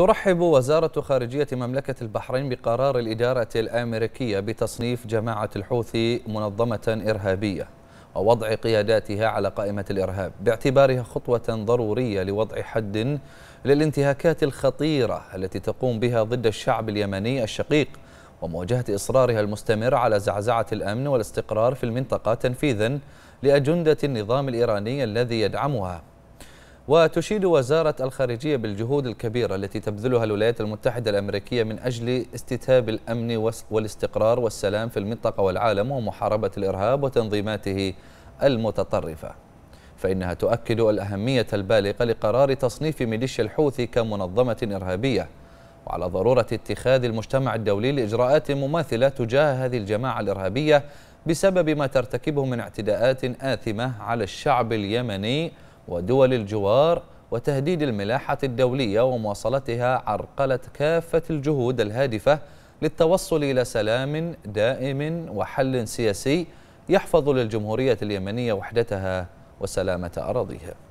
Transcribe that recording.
ترحب وزارة خارجية مملكة البحرين بقرار الإدارة الأمريكية بتصنيف جماعة الحوثي منظمة إرهابية ووضع قياداتها على قائمة الإرهاب باعتبارها خطوة ضرورية لوضع حد للانتهاكات الخطيرة التي تقوم بها ضد الشعب اليمني الشقيق ومواجهة إصرارها المستمر على زعزعة الأمن والاستقرار في المنطقة تنفيذا لأجندة النظام الإيراني الذي يدعمها وتشيد وزارة الخارجية بالجهود الكبيرة التي تبذلها الولايات المتحدة الأمريكية من أجل استتاب الأمن والاستقرار والسلام في المنطقة والعالم ومحاربة الإرهاب وتنظيماته المتطرفة فإنها تؤكد الأهمية البالغة لقرار تصنيف ميليشيا الحوثي كمنظمة إرهابية وعلى ضرورة اتخاذ المجتمع الدولي لإجراءات مماثلة تجاه هذه الجماعة الإرهابية بسبب ما ترتكبه من اعتداءات آثمة على الشعب اليمني ودول الجوار وتهديد الملاحة الدولية ومواصلتها عرقلة كافة الجهود الهادفة للتوصل إلى سلام دائم وحل سياسي يحفظ للجمهورية اليمنية وحدتها وسلامة أراضيها